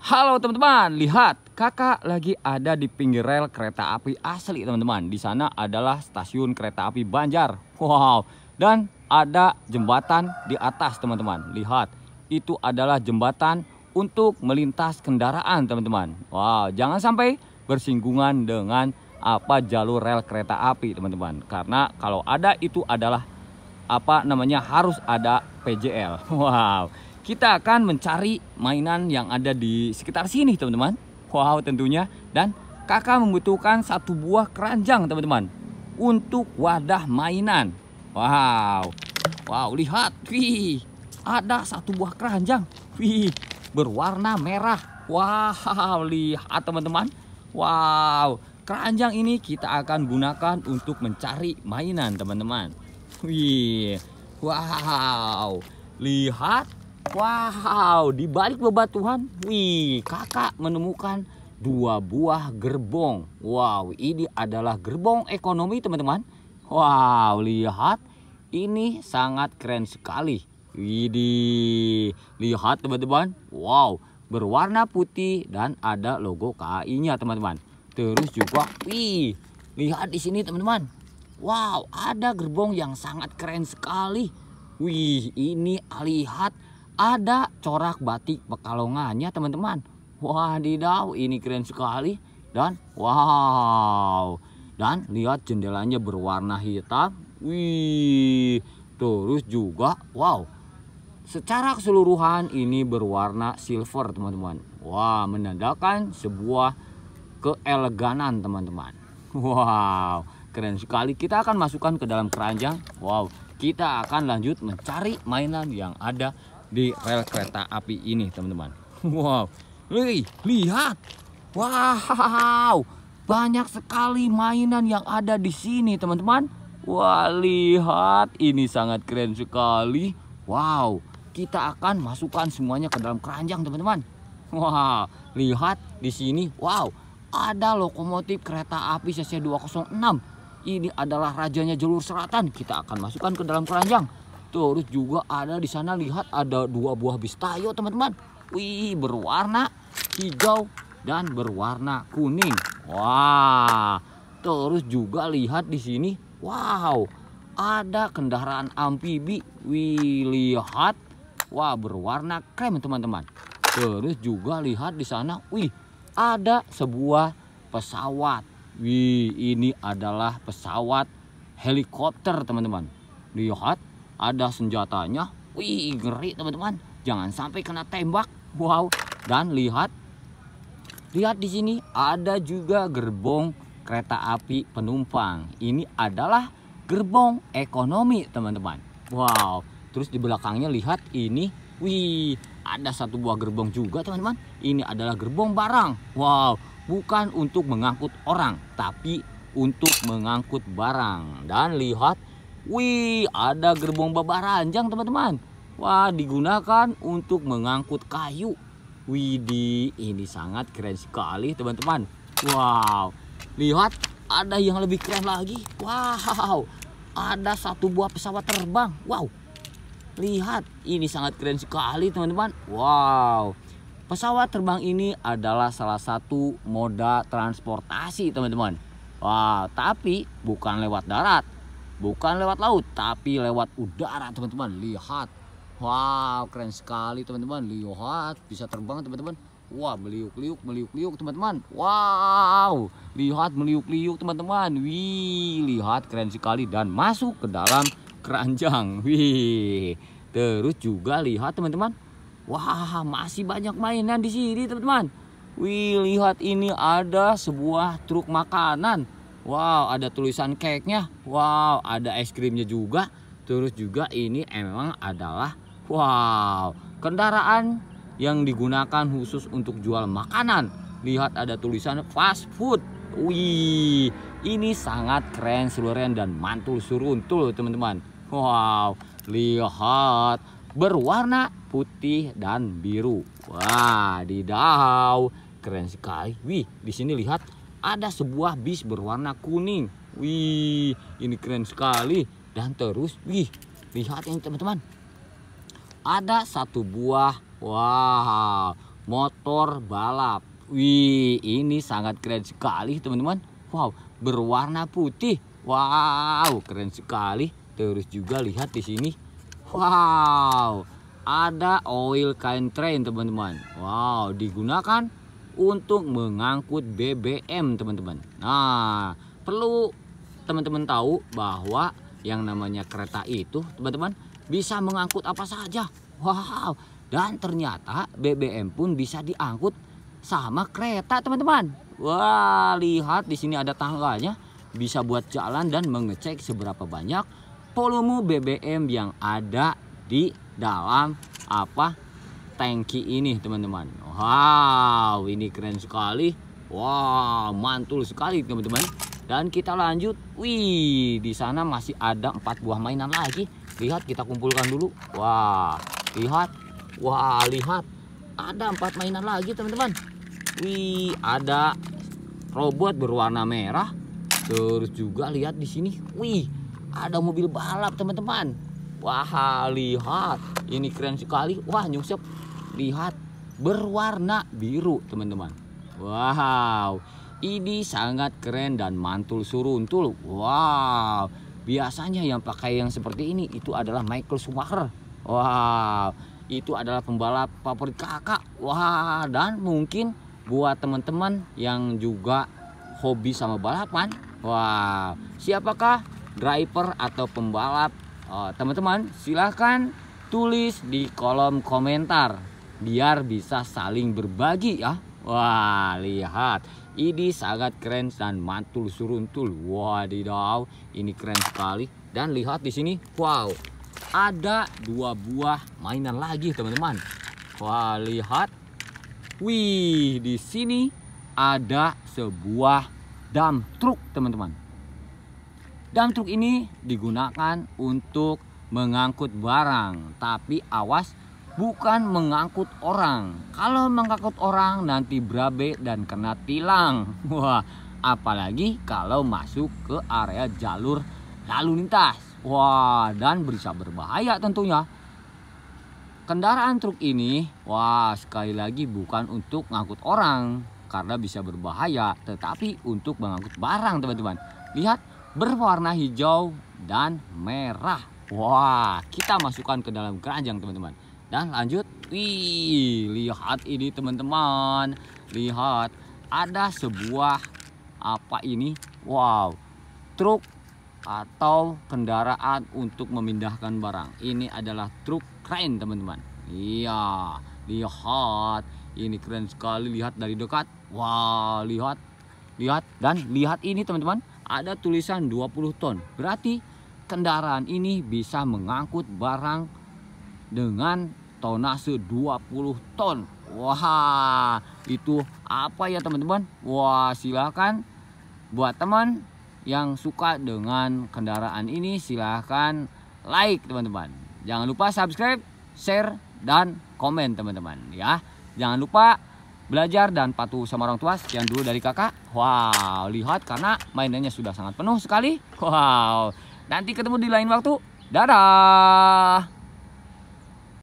Halo teman-teman, lihat kakak lagi ada di pinggir rel kereta api asli teman-teman. Di sana adalah stasiun kereta api Banjar. Wow, dan ada jembatan di atas teman-teman. Lihat, itu adalah jembatan untuk melintas kendaraan teman-teman. Wow, jangan sampai bersinggungan dengan apa jalur rel kereta api teman-teman. Karena kalau ada itu adalah apa namanya harus ada PJL. Wow kita akan mencari mainan yang ada di sekitar sini teman-teman wow tentunya dan kakak membutuhkan satu buah keranjang teman-teman untuk wadah mainan wow wow lihat wih ada satu buah keranjang wih berwarna merah wow lihat teman-teman wow keranjang ini kita akan gunakan untuk mencari mainan teman-teman wih wow lihat Wow, di balik bebatuan, wih, kakak menemukan dua buah gerbong. Wow, ini adalah gerbong ekonomi, teman-teman. Wow, lihat. Ini sangat keren sekali. Widi, lihat teman-teman. Wow, berwarna putih dan ada logo KAI-nya, teman-teman. Terus juga, wih, lihat di sini, teman-teman. Wow, ada gerbong yang sangat keren sekali. Wih, ini lihat ada corak batik pekalongannya teman-teman wah wadidaw ini keren sekali dan wow dan lihat jendelanya berwarna hitam wih terus juga wow secara keseluruhan ini berwarna silver teman-teman wah wow, menandakan sebuah keeleganan teman-teman wow keren sekali kita akan masukkan ke dalam keranjang wow kita akan lanjut mencari mainan yang ada di rel kereta api ini teman-teman wow Wih, lihat wow banyak sekali mainan yang ada di sini teman-teman wah lihat ini sangat keren sekali wow kita akan masukkan semuanya ke dalam keranjang teman-teman wow lihat di sini wow ada lokomotif kereta api CC206 ini adalah rajanya jalur selatan kita akan masukkan ke dalam keranjang Terus juga ada di sana lihat ada dua buah bistayo teman-teman. Wih berwarna hijau dan berwarna kuning. Wah. Terus juga lihat di sini. Wow. Ada kendaraan amfibi. Wih lihat. Wah berwarna krem teman-teman. Terus juga lihat di sana. Wih ada sebuah pesawat. Wih ini adalah pesawat helikopter teman-teman. Lihat ada senjatanya wih ngeri teman-teman jangan sampai kena tembak wow dan lihat lihat di sini ada juga gerbong kereta api penumpang ini adalah gerbong ekonomi teman-teman wow terus di belakangnya lihat ini wih ada satu buah gerbong juga teman-teman ini adalah gerbong barang wow bukan untuk mengangkut orang tapi untuk mengangkut barang dan lihat Wih, ada gerbong baba ranjang teman-teman. Wah, digunakan untuk mengangkut kayu. Widih, ini sangat keren sekali teman-teman. Wow, lihat ada yang lebih keren lagi. Wow, ada satu buah pesawat terbang. Wow, lihat ini sangat keren sekali teman-teman. Wow, pesawat terbang ini adalah salah satu moda transportasi teman-teman. Wah, tapi bukan lewat darat, Bukan lewat laut, tapi lewat udara, teman-teman. Lihat. Wow, keren sekali, teman-teman. Lihat, bisa terbang, teman-teman. Wah, meliuk-liuk, meliuk-liuk, teman-teman. Wow, lihat meliuk-liuk, teman-teman. Wih, lihat keren sekali dan masuk ke dalam keranjang. Wih. Terus juga lihat, teman-teman. Wah, masih banyak mainan di sini, teman-teman. Wih, lihat ini ada sebuah truk makanan Wow, ada tulisan cake-nya. Wow, ada es krimnya juga. Terus juga ini emang adalah wow, kendaraan yang digunakan khusus untuk jual makanan. Lihat ada tulisan fast food. Wih, ini sangat keren, seluruhnya dan mantul suruntul, teman-teman. Wow, lihat berwarna putih dan biru. Wah, didau. Keren sekali. Wih, di sini lihat ada sebuah bis berwarna kuning. Wih, ini keren sekali. Dan terus, wih, lihat ini teman-teman. Ada satu buah, wow, motor balap. Wih, ini sangat keren sekali teman-teman. Wow, berwarna putih. Wow, keren sekali. Terus juga lihat di sini. Wow, ada oil kain train teman-teman. Wow, digunakan untuk mengangkut BBM teman-teman. Nah perlu teman-teman tahu bahwa yang namanya kereta itu teman-teman bisa mengangkut apa saja. Wow dan ternyata BBM pun bisa diangkut sama kereta teman-teman. Wah lihat di sini ada tangganya bisa buat jalan dan mengecek seberapa banyak volume BBM yang ada di dalam apa tangki ini teman-teman wow ini keren sekali wow mantul sekali teman-teman dan kita lanjut wih di sana masih ada empat buah mainan lagi lihat kita kumpulkan dulu wah lihat wah lihat ada empat mainan lagi teman-teman wih ada robot berwarna merah terus juga lihat di sini wih ada mobil balap teman-teman Wah lihat ini keren sekali Wah nyungsep lihat berwarna biru teman-teman wow ini sangat keren dan mantul suruntul wow biasanya yang pakai yang seperti ini itu adalah Michael Schumacher wow itu adalah pembalap favorit kakak wah wow. dan mungkin buat teman-teman yang juga hobi sama balapan wow. siapakah driver atau pembalap oh, teman-teman oh, silahkan tulis di kolom komentar biar bisa saling berbagi ya. Wah, lihat. Ini sangat keren dan mantul suruntul. Wadidaw, ini keren sekali. Dan lihat di sini, wow. Ada dua buah mainan lagi, teman-teman. Wah, lihat. Wih, di sini ada sebuah dump truck teman-teman. Dump truck ini digunakan untuk mengangkut barang, tapi awas bukan mengangkut orang. Kalau mengangkut orang nanti berabe dan kena tilang. Wah, apalagi kalau masuk ke area jalur lalu lintas. Wah, dan bisa berbahaya tentunya. Kendaraan truk ini, wah sekali lagi bukan untuk ngangkut orang karena bisa berbahaya, tetapi untuk mengangkut barang teman-teman. Lihat, berwarna hijau dan merah. Wah, kita masukkan ke dalam keranjang teman-teman. Dan nah, lanjut, wih, lihat ini teman-teman. Lihat, ada sebuah apa ini? Wow, truk atau kendaraan untuk memindahkan barang. Ini adalah truk keren, teman-teman. Iya, lihat. Ini keren sekali, lihat dari dekat. wow, lihat. Lihat dan lihat ini, teman-teman. Ada tulisan 20 ton. Berarti kendaraan ini bisa mengangkut barang dengan tonase 20 ton. Wah, itu apa ya teman-teman? Wah, silakan buat teman yang suka dengan kendaraan ini silahkan like teman-teman. Jangan lupa subscribe, share, dan komen teman-teman ya. Jangan lupa belajar dan patuh sama orang tua yang dulu dari kakak. Wow, lihat karena mainannya sudah sangat penuh sekali. Wow, nanti ketemu di lain waktu. Dadah.